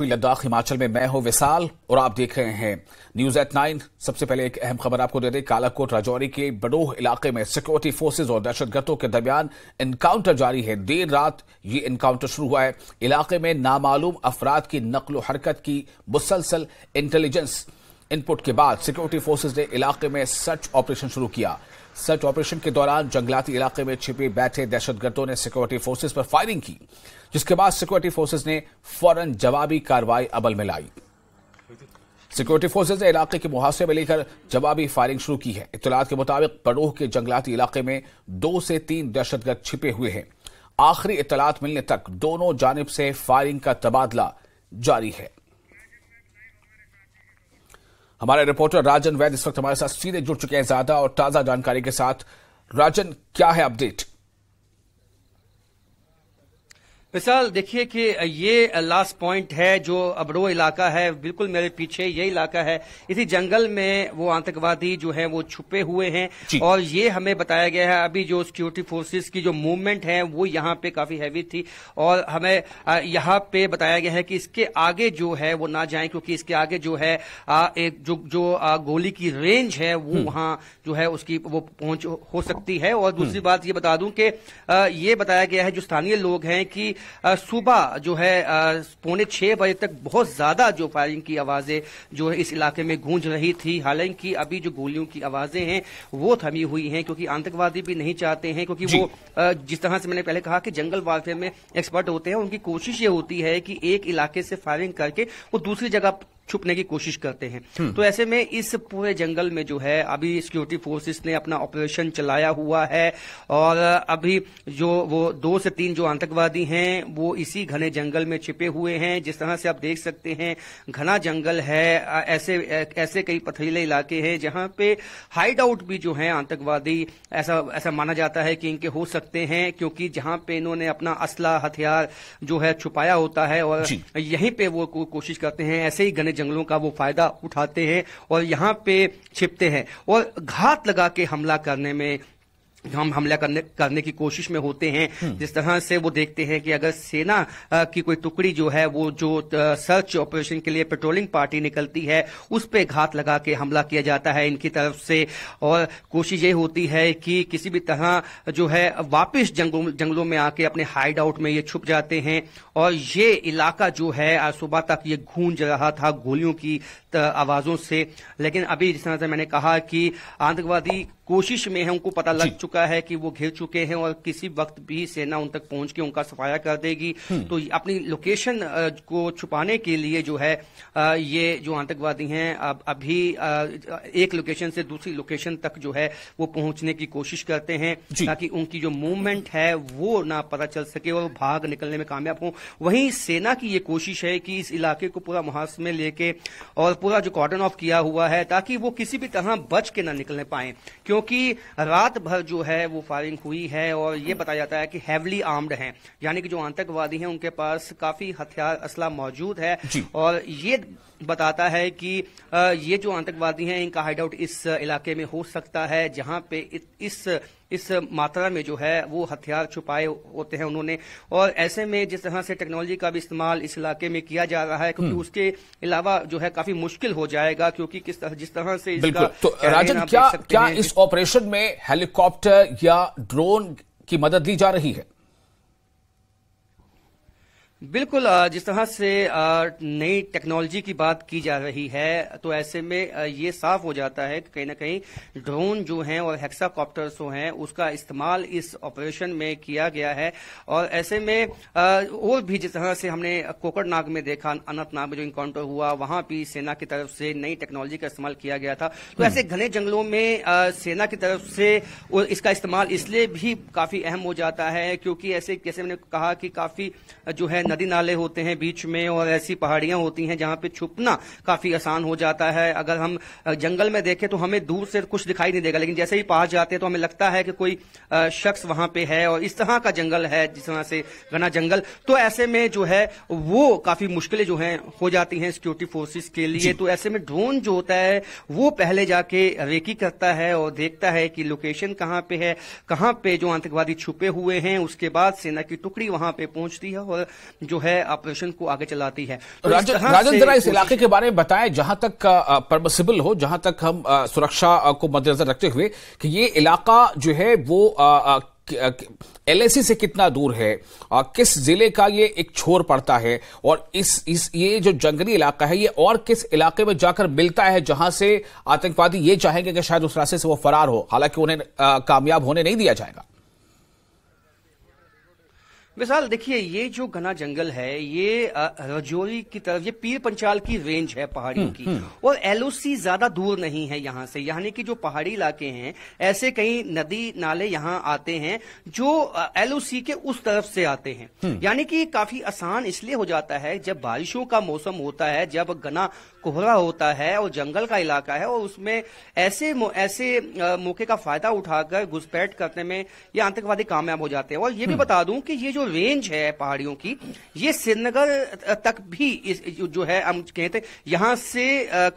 लद्दाख हिमाचल में मैं हूं विशाल और आप देख रहे हैं न्यूज एट नाइन सबसे पहले एक अहम खबर आपको दे दें कालाकोट राजौरी के बडोह इलाके में सिक्योरिटी फोर्सेज और दहशतगर्दों के दरमियान इनकाउंटर जारी है देर रात ये इनकाउंटर शुरू हुआ है इलाके में नामालूम अफराद की नकलो हरकत की मुसलसल इंटेलिजेंस इनपुट के बाद सिक्योरिटी फोर्सेज ने इलाके में सर्च ऑपरेशन शुरू किया सर्च ऑपरेशन के दौरान जंगलाती इलाके में छिपे बैठे दहशतगर्दों ने सिक्योरिटी फोर्सेज पर फायरिंग की जिसके बाद सिक्योरिटी फोर्सेज ने फौरन जवाबी कार्रवाई अमल में लाई सिक्योरिटी फोर्सेज ने इलाके के मुहासे में लेकर जवाबी फायरिंग शुरू की है इतलात के मुताबिक पड़ोह के जंगलाती इलाके में दो से तीन दहशतगर्द छिपे हुए हैं आखिरी इतलात मिलने तक दोनों जानब से फायरिंग का तबादला जारी है हमारे रिपोर्टर राजन वैद इस वक्त हमारे साथ सीधे जुड़ चुके हैं ज्यादा और ताजा जानकारी के साथ राजन क्या है अपडेट मिसाल देखिए कि ये लास्ट पॉइंट है जो अबरो इलाका है बिल्कुल मेरे पीछे ये इलाका है इसी जंगल में वो आतंकवादी जो है वो छुपे हुए हैं और ये हमें बताया गया है अभी जो सिक्योरिटी फोर्सेस की जो मूवमेंट है वो यहाँ पे काफी हैवी थी और हमें यहाँ पे बताया गया है कि इसके आगे जो है वो ना जाए क्योंकि इसके आगे जो है एक जो जो गोली की रेंज है वो हम्म। वहां जो है उसकी वो पहुंच हो सकती है और दूसरी हम्म। बात ये बता दूं कि ये बताया गया है जो स्थानीय लोग हैं कि सुबह जो है पौने छह बजे तक बहुत ज्यादा जो फायरिंग की आवाजें जो है इस इलाके में गूंज रही थी हालांकि अभी जो गोलियों की आवाजें हैं वो थमी हुई हैं क्योंकि आतंकवादी भी नहीं चाहते हैं क्योंकि वो जिस तरह से मैंने पहले कहा कि जंगल वारफेयर में एक्सपर्ट होते हैं उनकी कोशिश ये होती है कि एक इलाके से फायरिंग करके वो दूसरी जगह छुपने की कोशिश करते हैं हम्म। तो ऐसे में इस पूरे जंगल में जो है अभी सिक्योरिटी फोर्सेस ने अपना ऑपरेशन चलाया हुआ है और अभी जो वो दो से तीन जो आतंकवादी हैं वो इसी घने जंगल में छिपे हुए हैं जिस तरह से आप देख सकते हैं घना जंगल है ऐसे ऐसे कई पथरीले इलाके हैं जहां पे हाइड आउट भी जो है आतंकवादी ऐसा ऐसा माना जाता है कि इनके हो सकते हैं क्योंकि जहां पे इन्होंने अपना असला हथियार जो है छुपाया होता है और यहीं पर वो कोशिश करते हैं ऐसे ही घने जंगलों का वो फायदा उठाते हैं और यहाँ पे छिपते हैं और घात लगा के हमला करने में हम हमला करने करने की कोशिश में होते हैं हम्म। जिस तरह से वो देखते हैं कि अगर सेना की कोई टुकड़ी जो है वो जो सर्च ऑपरेशन के लिए पेट्रोलिंग पार्टी निकलती है उस पर घात लगा के हमला किया जाता है इनकी तरफ से और कोशिश ये होती है कि किसी भी तरह जो है वापस जंगलों जंगलों में आके अपने हाइड आउट में ये छुप जाते हैं और ये इलाका जो है आज सुबह तक ये गूंज रहा था गोलियों की आवाजों से लेकिन अभी जिस तरह से मैंने कहा कि आतंकवादी कोशिश में है उनको पता लग चुका है कि वो घिर चुके हैं और किसी वक्त भी सेना उन तक पहुंच के उनका सफाया कर देगी हम्म। तो अपनी लोकेशन को छुपाने के लिए जो है ये जो आतंकवादी हैं अब अभी एक लोकेशन से दूसरी लोकेशन तक जो है वो पहुंचने की कोशिश करते हैं ताकि उनकी जो मूवमेंट है वो ना पता चल सके और भाग निकलने में कामयाब हो वहीं सेना की ये कोशिश है कि इस इलाके को पूरा मुहास में लेके और पूरा जो कॉर्डन ऑफ किया हुआ है ताकि वो किसी भी तरह बच के ना निकलने पाए क्यों क्योंकि रात भर जो है वो फायरिंग हुई है और ये बताया जाता है कि हैवली आर्म्ड हैं यानी कि जो आतंकवादी हैं उनके पास काफी हथियार असला मौजूद है और ये बताता है कि ये जो आतंकवादी हैं इनका हाइड आउट इस इलाके में हो सकता है जहां पे इस इस मात्रा में जो है वो हथियार छुपाए होते हैं उन्होंने और ऐसे में जिस तरह से टेक्नोलॉजी का भी इस्तेमाल इस इलाके में किया जा रहा है क्योंकि हम्म। उसके अलावा जो है काफी मुश्किल हो जाएगा क्योंकि किस तरह जिस तरह से इसका तो राजन क्या क्या इस ऑपरेशन में हेलीकॉप्टर या ड्रोन की मदद ली जा रही है बिल्कुल जिस तरह से नई टेक्नोलॉजी की बात की जा रही है तो ऐसे में ये साफ हो जाता है कि कहीं ना कहीं ड्रोन जो हैं और हेक्साकॉप्टर जो हैं उसका इस्तेमाल इस ऑपरेशन में किया गया है और ऐसे में और भी जिस तरह से हमने कोकड़नाग में देखा अनंतनाग में जो इंकाउंटर हुआ वहां भी सेना की तरफ से नई टेक्नोलॉजी का इस्तेमाल किया गया था तो हम्म। ऐसे घने जंगलों में सेना की तरफ से इसका इस्तेमाल इसलिए भी काफी अहम हो जाता है क्योंकि ऐसे जैसे मैंने कहा कि काफी जो है नदी नाले होते हैं बीच में और ऐसी पहाड़ियां होती हैं जहां पे छुपना काफी आसान हो जाता है अगर हम जंगल में देखें तो हमें दूर से कुछ दिखाई नहीं देगा लेकिन जैसे ही पहाड़ जाते हैं तो हमें लगता है कि कोई शख्स वहां पे है और इस तरह का जंगल है जिस तरह से घना जंगल तो ऐसे में जो है वो काफी मुश्किलें जो है हो जाती है सिक्योरिटी फोर्सेज के लिए तो ऐसे में ड्रोन जो होता है वो पहले जाके रेकी करता है और देखता है कि लोकेशन कहाँ पे है कहाँ पे जो आतंकवादी छुपे हुए हैं उसके बाद सेना की टुकड़ी वहां पे पहुंचती है और जो है ऑपरेशन को आगे चलाती है तो राजन जरा इस इलाके के बारे में बताएं जहां तक परमिसिबल हो जहां तक हम सुरक्षा को मद्देनजर रखते हुए कि ये इलाका जो है वो एलएसी से कितना दूर है और किस जिले का ये एक छोर पड़ता है और इस इस ये जो जंगली इलाका है ये और किस इलाके में जाकर मिलता है जहां से आतंकवादी ये चाहेंगे कि शायद उस रास्ते से वो फरार हो हालांकि उन्हें कामयाब होने नहीं दिया जाएगा विशाल देखिए ये जो घना जंगल है ये रजौरी की तरफ ये पीर पंचाल की रेंज है पहाड़ियों हम्म, की हम्म। और एलओसी ज्यादा दूर नहीं है यहाँ से यानी कि जो पहाड़ी इलाके हैं ऐसे कई नदी नाले यहाँ आते हैं जो एलओसी के उस तरफ से आते हैं हम्म। यानी कि काफी आसान इसलिए हो जाता है जब बारिशों का मौसम होता है जब घना कोहरा होता है और जंगल का इलाका है और उसमें ऐसे ऐसे मौके का फायदा उठाकर घुसपैठ करने में ये आतंकवादी कामयाब हो जाते हैं और ये भी बता दूं कि ये जो रेंज है पहाड़ियों की ये श्रीनगर तक भी इस जो है हम कहते तो हैं यहां से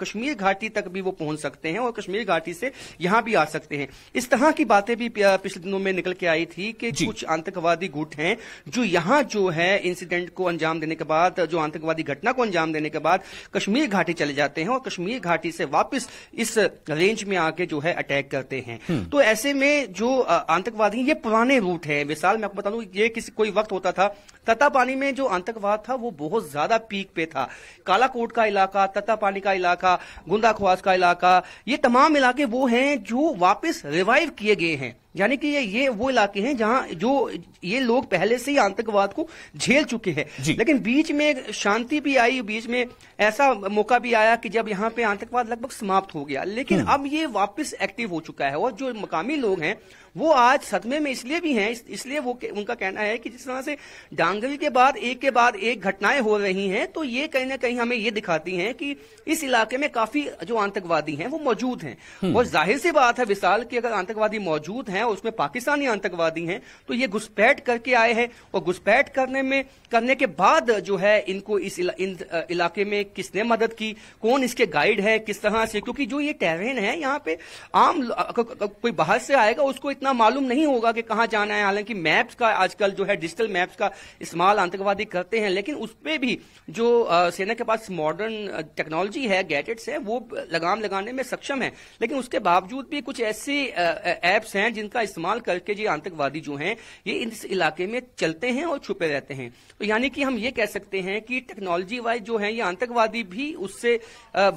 कश्मीर घाटी तक भी वो पहुंच सकते हैं और कश्मीर घाटी से यहां भी आ सकते हैं इस तरह की बातें भी पिछले दिनों में निकल के आई थी कि कुछ आतंकवादी गुट हैं जो यहां जो है इंसिडेंट को अंजाम देने के बाद जो आतंकवादी घटना को अंजाम देने के बाद कश्मीर घाटी चले जाते हैं और कश्मीर घाटी से वापस इस रेंज में आके जो है अटैक करते हैं हम्म। तो ऐसे में जो आतंकवादी ये पुराने रूट है विशाल मैं आपको बता दूं ये किसी कोई वक्त होता था पानी में जो आतंकवाद था वो बहुत ज्यादा पीक पे था कालाकोट का इलाका ततापानी का इलाका गुंदाखवास का इलाका ये तमाम इलाके वो हैं जो वापस रिवाइव किए गए हैं यानी कि ये ये वो इलाके हैं जहां जो ये लोग पहले से ही आतंकवाद को झेल चुके हैं लेकिन बीच में शांति भी आई बीच में ऐसा मौका भी आया कि जब यहाँ पे आतंकवाद लगभग समाप्त हो गया लेकिन हम्म। अब ये वापस एक्टिव हो चुका है और जो मकामी लोग हैं वो आज सदमे में इसलिए भी हैं इसलिए वो उनका कहना है कि जिस तरह से डांगल के बाद एक के बाद एक घटनाएं हो रही हैं तो ये कहीं ना कहीं हमें ये दिखाती हैं कि इस इलाके में काफी जो आतंकवादी हैं वो मौजूद हैं हम्म। और जाहिर सी बात है विशाल कि अगर आतंकवादी मौजूद हैं हैं और उसमें पाकिस्तानी आतंकवादी हैं तो ये घुसपैठ करके आए हैं और घुसपैठ करने में करने के बाद जो है इनको इस इला, इन, इलाके में किसने मदद की कौन इसके गाइड है किस तरह से क्योंकि जो ये टेरेन है यहाँ पे आम कोई बाहर से आएगा उसको इतना मालूम नहीं होगा कि कहाँ जाना है हालांकि मैप्स का आजकल जो है डिजिटल मैप्स का इस्तेमाल आतंकवादी करते हैं लेकिन उस पर भी जो सेना के पास मॉडर्न टेक्नोलॉजी है गैजेट्स है वो लगाम लगाने में सक्षम है लेकिन उसके बावजूद भी कुछ ऐसी ऐप्स हैं जिन इनका इस्तेमाल करके ये आतंकवादी जो हैं ये इस इलाके में चलते हैं और छुपे रहते हैं तो यानी कि हम ये कह सकते हैं कि टेक्नोलॉजी वाइज जो है ये आतंकवादी भी उससे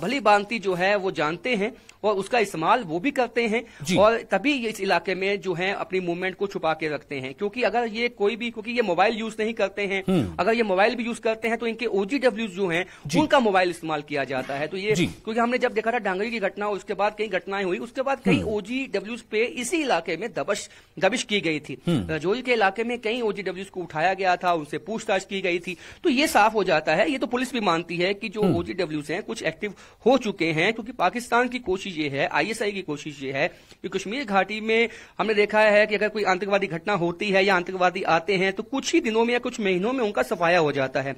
भली भांति जो है वो जानते हैं और उसका इस्तेमाल वो भी करते हैं और तभी इस इलाके में जो है अपनी मूवमेंट को छुपा के रखते हैं क्योंकि अगर ये कोई भी क्योंकि ये मोबाइल यूज नहीं करते हैं हम्म। अगर ये मोबाइल भी यूज करते हैं तो इनके ओजीडब्ल्यू जो है उनका मोबाइल इस्तेमाल किया जाता है तो ये क्योंकि हमने जब देखा था डांगरी की घटना उसके बाद कई घटनाएं हुई उसके बाद कई ओजीडब्ल्यू हम्म। पे इसी इलाके में दबश दबिश की गई थी हम्म। रजौरी के इलाके में कई ओजीडब्ल्यू को उठाया गया था उनसे पूछताछ की गई थी तो ये साफ हो जाता है ये तो पुलिस भी मानती है कि जो ओजीडब्ल्यू हम्म। हैं कुछ एक्टिव हो चुके हैं क्योंकि पाकिस्तान की कोशिश ये है आईएसआई की कोशिश ये है कि कश्मीर घाटी में हमने देखा है कि अगर कोई आतंकवादी घटना होती है या आतंकवादी आते हैं तो कुछ ही दिनों में या कुछ महीनों में उनका सफाया हो जाता है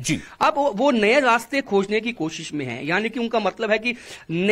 अब वो नए रास्ते खोजने की कोशिश में है यानी कि उनका मतलब है कि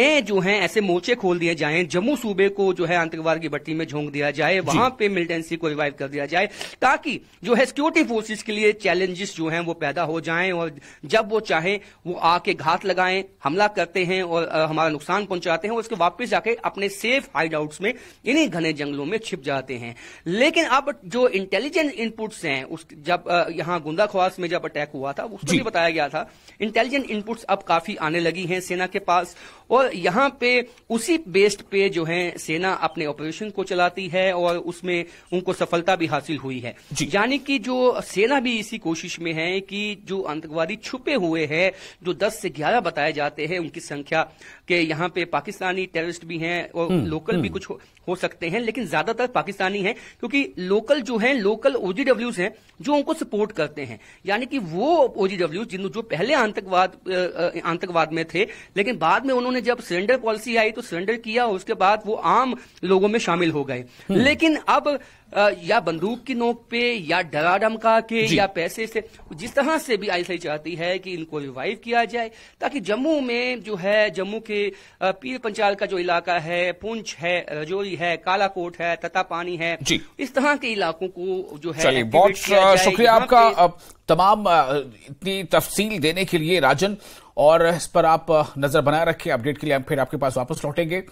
नए जो है ऐसे मोर्चे खोल दिए जाए जम्मू सूबे को जो है आतंकवाद की भट्टी में झोंक दिया जाए जाए वहां पे मिलिटेंसी को रिवाइव कर दिया जाए ताकि जो है सिक्योरिटी फोर्सेज के लिए चैलेंजेस जो हैं वो पैदा हो जाएं और जब वो चाहें वो आके घात लगाएं हमला करते हैं और हमारा नुकसान पहुंचाते हैं और उसके वापस जाके अपने सेफ हाइड आउट्स में इन्हीं घने जंगलों में छिप जाते हैं लेकिन अब जो इंटेलिजेंस इनपुट्स हैं उस जब यहां गुंदाखवास में जब अटैक हुआ था उसको भी बताया गया था इंटेलिजेंट इनपुट्स अब काफी आने लगी हैं सेना के पास और यहां पे उसी बेस्ड पे जो है सेना अपने ऑपरेशन को चलाती है है और उसमें उनको सफलता भी हासिल हुई है यानी कि जो सेना भी इसी कोशिश में है कि जो आतंकवादी छुपे हुए हैं जो 10 से 11 बताए जाते हैं उनकी संख्या के यहाँ पे पाकिस्तानी टेररिस्ट भी हैं और हम्म, लोकल भी हम्म। कुछ हो, हो सकते हैं लेकिन ज्यादातर पाकिस्तानी है क्योंकि लोकल जो है लोकल ओजीडब्ल्यूज हैं जो उनको सपोर्ट करते हैं यानी कि वो ओजीडब्ल्यू जिन जो पहले आतंकवाद आतंकवाद में थे लेकिन बाद में उन्होंने जब सिलेंडर पॉलिसी आई तो सिलेंडर किया उसके बाद वो आम लोगों में शामिल हो गए हम्म। हम्म। लेकिन अब या बंदूक की नोक पे या डरा डमका के या पैसे से जिस तरह से भी आईएसआई चाहती है कि इनको रिवाइव किया जाए ताकि जम्मू में जो है जम्मू के पीर पंचाल का जो इलाका है पुंछ है रजौरी है कालाकोट है ततापानी है इस तरह के इलाकों को जो है बहुत शुक्रिया आपका तमाम इतनी तफसील देने के लिए राजन और इस पर आप नजर बनाए रखें अपडेट के लिए हम फिर आपके पास वापस लौटेंगे